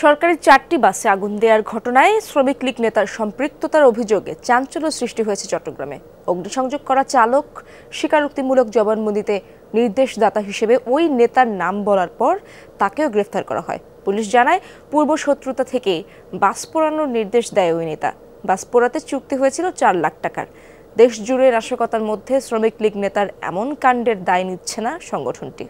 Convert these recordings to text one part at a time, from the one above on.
সরকারি চারটি বাসে আগুন দেওয়ার ঘটনায় শ্রমিক লীগ নেতার সম্পৃক্ততার অভিযোগে চাঞ্চল্য সৃষ্টি হয়েছে চট্টগ্রামে অগ্নিসংযোগ করা চালক স্বীকারোক্তিমূলক জবানবন্দিতে নির্দেশদাতা হিসেবে ওই নেতার নাম বলার পর তাকেও গ্রেফতার করা হয় পুলিশ জানায় পূর্ব শত্রুতা থেকেই বাস পোড়ানোর নির্দেশ দেয় ওই নেতা বাস পোড়াতে চুক্তি হয়েছিল চার লাখ টাকার দেশজুড়ে নাশকতার মধ্যে শ্রমিক লীগ নেতার এমন কাণ্ডের দায় নিচ্ছে না সংগঠনটি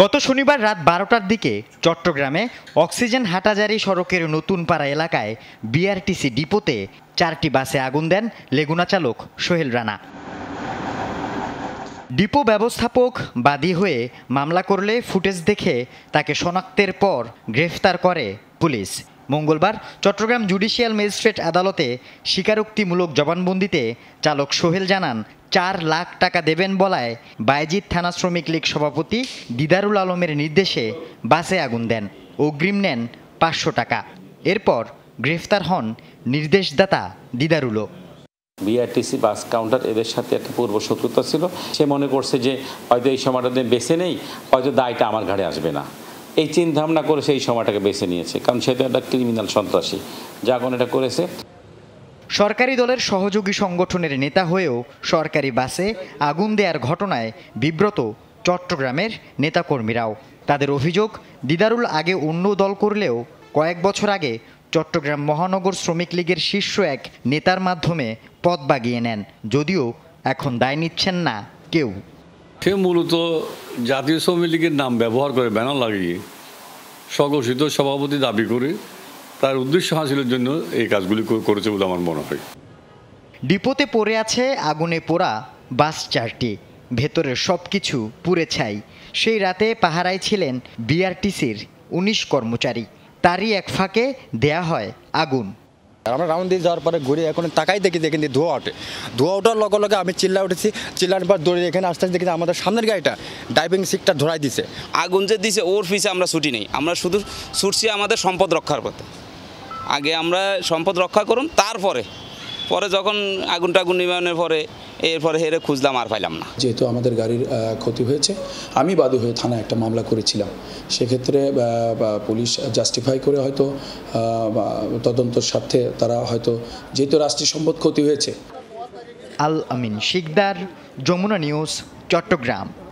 গত শনিবার রাত বারোটার দিকে চট্টগ্রামে অক্সিজেন হাটাজারি সড়কের নতুন পাড়া এলাকায় বিআরটিসি ডিপোতে চারটি বাসে আগুন দেন লেগুনা চালক সোহেল রানা ডিপো ব্যবস্থাপক বাদী হয়ে মামলা করলে ফুটেজ দেখে তাকে শনাক্তের পর গ্রেফতার করে পুলিশ মঙ্গলবার চট্টগ্রাম জুডিশিয়াল ম্যাজিস্ট্রেট আদালতে স্বীকারোক্তিমূলক জবানবন্দিতে চালক সোহেল জানান চার লাখ টাকা দেবেন বলায় বায়জিৎ থানা শ্রমিক লীগ সভাপতি দিদারুল আলমের নির্দেশে বাসে আগুন দেন অগ্রিম নেন পাঁচশো টাকা এরপর গ্রেফতার হন নির্দেশদাতা দিদারুলও বিআরটিসি বাস কাউন্টার এদের সাথে একটা পূর্ব শত্রুতা ছিল সে মনে করছে যে হয়তো এই সময়টা বেছে নেই হয়তো দায়টা আমার ঘাড়ে আসবে না এই চিন্তাভাবনা করে সেই সময়টাকে বেছে নিয়েছে কারণ সে তো একটা ক্রিমিনাল সন্ত্রাসী যা এখন এটা করেছে সরকারি দলের সহযোগী সংগঠনের নেতা হয়েও সরকারি বাসে আগুন দেওয়ার ঘটনায় বিব্রত চট্টগ্রামের নেতাকর্মীরাও তাদের অভিযোগ দিদারুল আগে অন্য দল করলেও কয়েক বছর আগে চট্টগ্রাম মহানগর শ্রমিক লীগের শীর্ষ এক নেতার মাধ্যমে পদ বাগিয়ে নেন যদিও এখন দায় নিচ্ছেন না কেউ সে মূলত জাতীয় শ্রমিক লীগের নাম ব্যবহার করে ব্যানার লাগিয়ে স্বঘোষিত সভাপতি দাবি করে তার উদ্দেশ্য হাসিলের জন্য এই কাজগুলি করেছে বলে আমার মনে হয় ডিপোতে পড়ে আছে আগুনে পোড়া বাস চারটি ভেতরের সব কিছু পুড়ে ছাই সেই রাতে পাহারায় ছিলেন বিআরটিসির উনিশ কর্মচারী তারই এক ফাঁকে দেয়া হয় আগুন আর আমরা রাউন্ড দিয়ে যাওয়ার পরে ঘুরে এখন তাকাই দেখি যে কিন্তু ধোয়া ওঠে ধোয়া ওঠার লগে লগে আমি চিল্লা উঠেছি চিল্লার পর দৌড়ে এখানে আস্তে আস্তে দেখি আমাদের সামনের গাড়িটা ডাইভিং সিটটা ধরাই দিছে আগুন যে দিছে ওর পিছে আমরা ছুটি নেই আমরা শুধু ছুটছি আমাদের সম্পদ রক্ষার পথে আগে আমরা সম্পদ রক্ষা করুন তারপরে পরে যখন আগুন টাগুন নিবারণের পরে এরপরে হেরে খুঁজলাম আর পাইলাম না যেহেতু আমাদের গাড়ির ক্ষতি হয়েছে আমি বাদু হয়ে থানায় একটা মামলা করেছিলাম সেক্ষেত্রে পুলিশ জাস্টিফাই করে হয়তো তদন্তর স্বার্থে তারা হয়তো যেহেতু রাষ্ট্রীয় সম্পদ ক্ষতি হয়েছে আল আমিন শিকদার যমুনা নিউজ চট্টগ্রাম